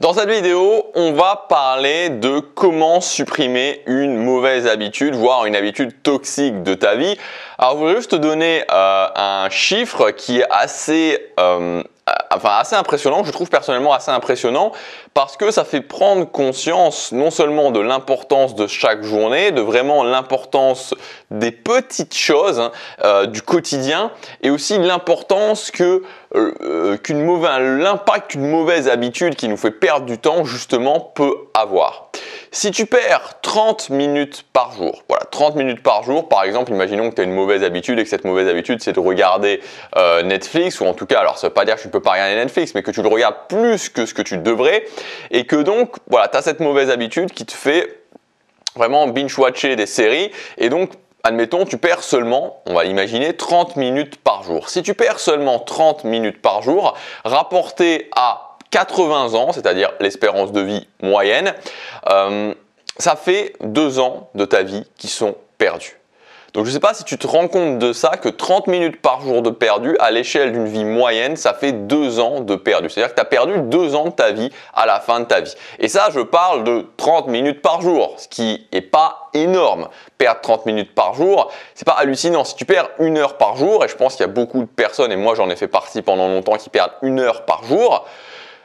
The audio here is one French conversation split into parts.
Dans cette vidéo, on va parler de comment supprimer une mauvaise habitude, voire une habitude toxique de ta vie. Alors, je voulais juste te donner euh, un chiffre qui est assez euh, enfin assez impressionnant, je trouve personnellement assez impressionnant parce que ça fait prendre conscience non seulement de l'importance de chaque journée, de vraiment l'importance des petites choses hein, euh, du quotidien et aussi l'importance que euh, euh, qu'une mauvaise, l'impact qu'une mauvaise habitude qui nous fait perdre du temps justement peut avoir. Si tu perds 30 minutes par jour, voilà, 30 minutes par jour, par exemple, imaginons que tu as une mauvaise habitude et que cette mauvaise habitude c'est de regarder euh, Netflix, ou en tout cas, alors ça veut pas dire que tu ne peux pas regarder Netflix, mais que tu le regardes plus que ce que tu devrais, et que donc, voilà, tu as cette mauvaise habitude qui te fait vraiment binge-watcher des séries, et donc Admettons, tu perds seulement, on va imaginer, 30 minutes par jour. Si tu perds seulement 30 minutes par jour, rapporté à 80 ans, c'est-à-dire l'espérance de vie moyenne, euh, ça fait deux ans de ta vie qui sont perdus. Donc je ne sais pas si tu te rends compte de ça, que 30 minutes par jour de perdu, à l'échelle d'une vie moyenne, ça fait 2 ans de perdu. C'est-à-dire que tu as perdu 2 ans de ta vie à la fin de ta vie. Et ça, je parle de 30 minutes par jour, ce qui n'est pas énorme. Perdre 30 minutes par jour, c'est pas hallucinant. Si tu perds une heure par jour, et je pense qu'il y a beaucoup de personnes, et moi j'en ai fait partie pendant longtemps, qui perdent une heure par jour,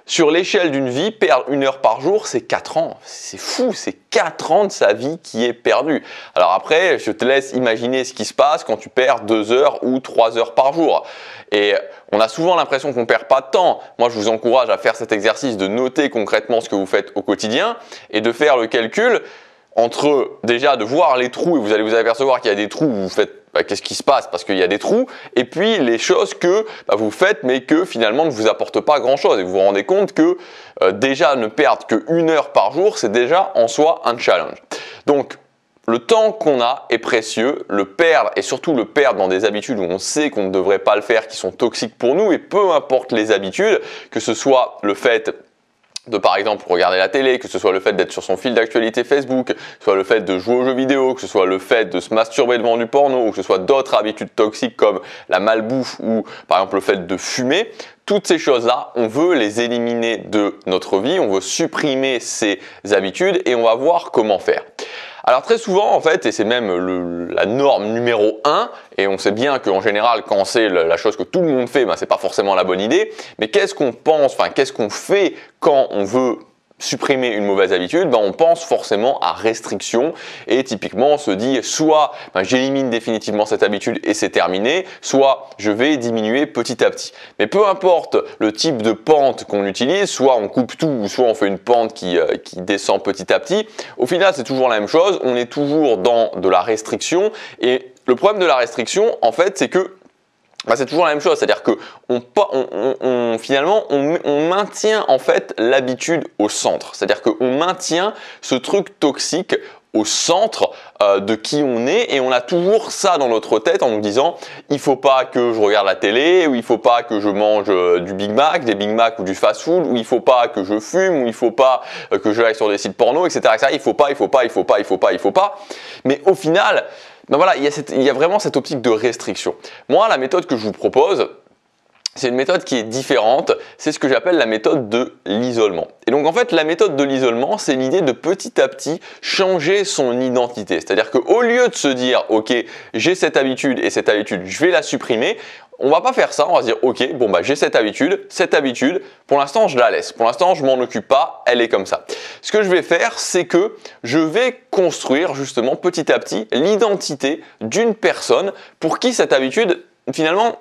sur l'échelle d'une vie, perdre une heure par jour, c'est 4 ans. C'est fou, c'est 4 ans de sa vie qui est perdue. Alors après, je te laisse imaginer ce qui se passe quand tu perds 2 heures ou 3 heures par jour. Et on a souvent l'impression qu'on perd pas de temps. Moi, je vous encourage à faire cet exercice de noter concrètement ce que vous faites au quotidien et de faire le calcul entre déjà de voir les trous et vous allez vous apercevoir qu'il y a des trous où vous faites bah, qu'est-ce qui se passe Parce qu'il y a des trous. Et puis les choses que bah, vous faites, mais que finalement ne vous apportent pas grand-chose. Et vous vous rendez compte que euh, déjà ne perdre que une heure par jour, c'est déjà en soi un challenge. Donc le temps qu'on a est précieux, le perdre et surtout le perdre dans des habitudes où on sait qu'on ne devrait pas le faire, qui sont toxiques pour nous et peu importe les habitudes, que ce soit le fait de par exemple regarder la télé, que ce soit le fait d'être sur son fil d'actualité Facebook, que ce soit le fait de jouer aux jeux vidéo, que ce soit le fait de se masturber devant du porno, ou que ce soit d'autres habitudes toxiques comme la malbouffe ou par exemple le fait de fumer, toutes ces choses-là, on veut les éliminer de notre vie, on veut supprimer ces habitudes et on va voir comment faire. Alors très souvent en fait, et c'est même la norme numéro 1, et on sait bien qu'en général quand c'est la chose que tout le monde fait, ben, c'est pas forcément la bonne idée, mais qu'est-ce qu'on pense, enfin qu'est-ce qu'on fait quand on veut supprimer une mauvaise habitude, ben on pense forcément à restriction et typiquement on se dit soit ben, j'élimine définitivement cette habitude et c'est terminé, soit je vais diminuer petit à petit. Mais peu importe le type de pente qu'on utilise, soit on coupe tout soit on fait une pente qui, euh, qui descend petit à petit, au final c'est toujours la même chose, on est toujours dans de la restriction et le problème de la restriction, en fait, c'est que bah, c'est toujours la même chose, c'est-à-dire que on, finalement on, maintient en fait l'habitude au centre, c'est-à-dire qu'on maintient ce truc toxique au centre euh, de qui on est et on a toujours ça dans notre tête en nous disant il faut pas que je regarde la télé ou il faut pas que je mange euh, du Big Mac, des Big Mac ou du fast food ou il faut pas que je fume ou il faut pas euh, que je aille sur des sites porno etc., Il il faut pas, il faut pas, il faut pas, il faut pas, il faut pas, il faut pas. Mais au final, donc voilà, il y, a il y a vraiment cette optique de restriction. Moi, la méthode que je vous propose, c'est une méthode qui est différente, c'est ce que j'appelle la méthode de l'isolement. Et donc en fait, la méthode de l'isolement, c'est l'idée de petit à petit changer son identité. C'est-à-dire qu'au lieu de se dire, ok, j'ai cette habitude et cette habitude, je vais la supprimer, on va pas faire ça, on va se dire ok, bon bah j'ai cette habitude, cette habitude, pour l'instant je la laisse, pour l'instant je m'en occupe pas, elle est comme ça. Ce que je vais faire, c'est que je vais construire justement petit à petit l'identité d'une personne pour qui cette habitude finalement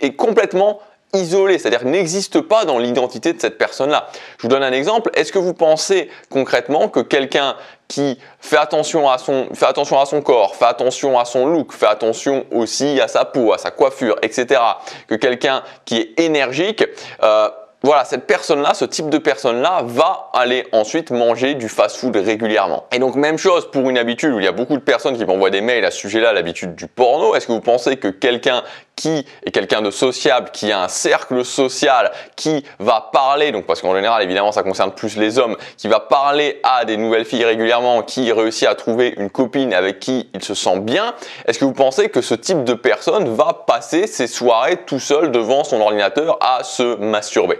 est complètement isolé, c'est-à-dire n'existe pas dans l'identité de cette personne-là. Je vous donne un exemple. Est-ce que vous pensez concrètement que quelqu'un qui fait attention, à son, fait attention à son corps, fait attention à son look, fait attention aussi à sa peau, à sa coiffure, etc., que quelqu'un qui est énergique, euh, voilà, cette personne-là, ce type de personne-là va aller ensuite manger du fast-food régulièrement. Et donc même chose pour une habitude où il y a beaucoup de personnes qui m'envoient des mails à ce sujet-là, l'habitude du porno. Est-ce que vous pensez que quelqu'un qui est quelqu'un de sociable, qui a un cercle social, qui va parler, donc parce qu'en général évidemment ça concerne plus les hommes, qui va parler à des nouvelles filles régulièrement, qui réussit à trouver une copine avec qui il se sent bien, est-ce que vous pensez que ce type de personne va passer ses soirées tout seul devant son ordinateur à se masturber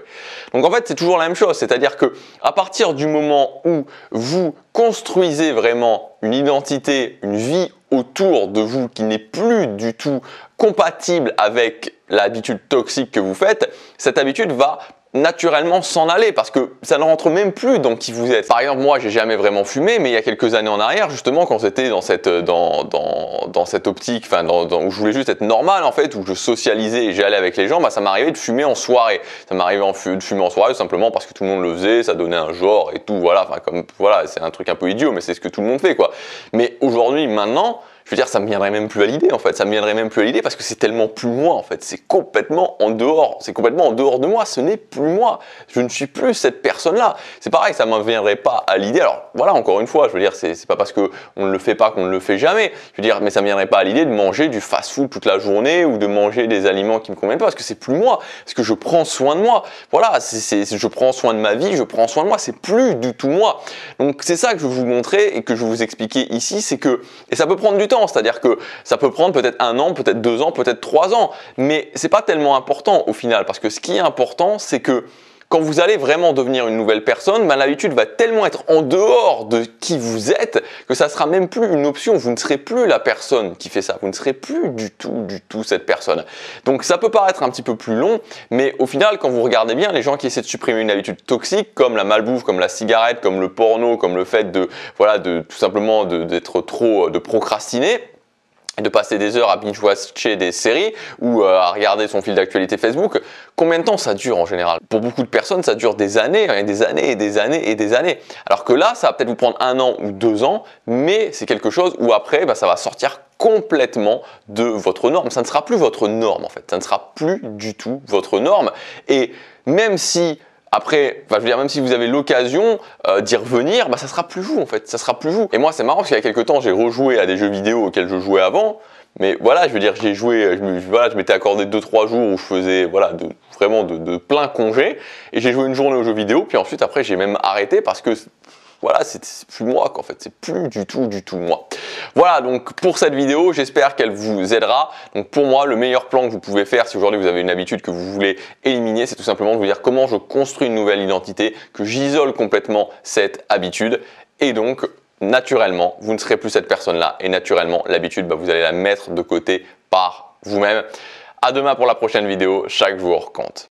Donc en fait c'est toujours la même chose, c'est-à-dire que à partir du moment où vous construisez vraiment une identité, une vie autour de vous qui n'est plus du tout compatible avec l'habitude toxique que vous faites, cette habitude va naturellement s'en aller parce que ça ne rentre même plus dans qui vous êtes. Par exemple, moi, j'ai jamais vraiment fumé, mais il y a quelques années en arrière, justement, quand c'était dans cette, dans, dans, cette optique, enfin, dans, où je voulais juste être normal, en fait, où je socialisais et j'allais avec les gens, bah, ça m'arrivait de fumer en soirée. Ça m'arrivait de fumer en soirée simplement parce que tout le monde le faisait, ça donnait un genre et tout, voilà. Enfin, comme, voilà, c'est un truc un peu idiot, mais c'est ce que tout le monde fait, quoi. Mais aujourd'hui, maintenant, je veux dire, ça me viendrait même plus à l'idée en fait. Ça me viendrait même plus à l'idée parce que c'est tellement plus moi en fait. C'est complètement en dehors. C'est complètement en dehors de moi. Ce n'est plus moi. Je ne suis plus cette personne-là. C'est pareil, ça ne me viendrait pas à l'idée. Alors voilà, encore une fois, je veux dire, c'est pas parce qu'on ne le fait pas qu'on ne le fait jamais. Je veux dire, mais ça ne me viendrait pas à l'idée de manger du fast-food toute la journée ou de manger des aliments qui me conviennent pas parce que c'est plus moi. Parce que je prends soin de moi. Voilà, c'est je prends soin de ma vie, je prends soin de moi. C'est plus du tout moi. Donc c'est ça que je veux vous montrer et que je vous expliquer ici, c'est que et ça peut prendre du temps c'est-à-dire que ça peut prendre peut-être un an, peut-être deux ans, peut-être trois ans. Mais c'est pas tellement important au final parce que ce qui est important, c'est que quand vous allez vraiment devenir une nouvelle personne, ben, l'habitude va tellement être en dehors de qui vous êtes que ça sera même plus une option. Vous ne serez plus la personne qui fait ça. Vous ne serez plus du tout, du tout cette personne. Donc ça peut paraître un petit peu plus long, mais au final, quand vous regardez bien, les gens qui essaient de supprimer une habitude toxique, comme la malbouffe, comme la cigarette, comme le porno, comme le fait de, voilà, de tout simplement d'être trop, euh, de procrastiner, de passer des heures à binge-watcher des séries ou euh, à regarder son fil d'actualité Facebook, combien de temps ça dure en général Pour beaucoup de personnes, ça dure des années, hein, et des années et des années et des années. Alors que là, ça va peut-être vous prendre un an ou deux ans, mais c'est quelque chose où après, bah, ça va sortir complètement de votre norme. Ça ne sera plus votre norme en fait. Ça ne sera plus du tout votre norme. Et même si après, bah, je veux dire, même si vous avez l'occasion euh, d'y revenir, bah, ça sera plus vous en fait, ça sera plus vous. Et moi, c'est marrant parce qu'il y a quelques temps, j'ai rejoué à des jeux vidéo auxquels je jouais avant. Mais voilà, je veux dire, j'ai joué, je, je m'étais accordé 2-3 jours où je faisais voilà, vraiment de, plein congé. Et j'ai joué une journée aux jeux vidéo, puis ensuite, après, j'ai même arrêté parce que voilà, c'est plus moi qu'en fait, c'est plus du tout, du tout moi. Voilà donc pour cette vidéo, j'espère qu'elle vous aidera. Donc pour moi, le meilleur plan que vous pouvez faire si aujourd'hui vous avez une habitude que vous voulez éliminer, c'est tout simplement de vous dire comment je construis une nouvelle identité, que j'isole complètement cette habitude et donc naturellement, vous ne serez plus cette personne-là et naturellement, l'habitude, bah, vous allez la mettre de côté par vous-même. À demain pour la prochaine vidéo. Chaque jour compte.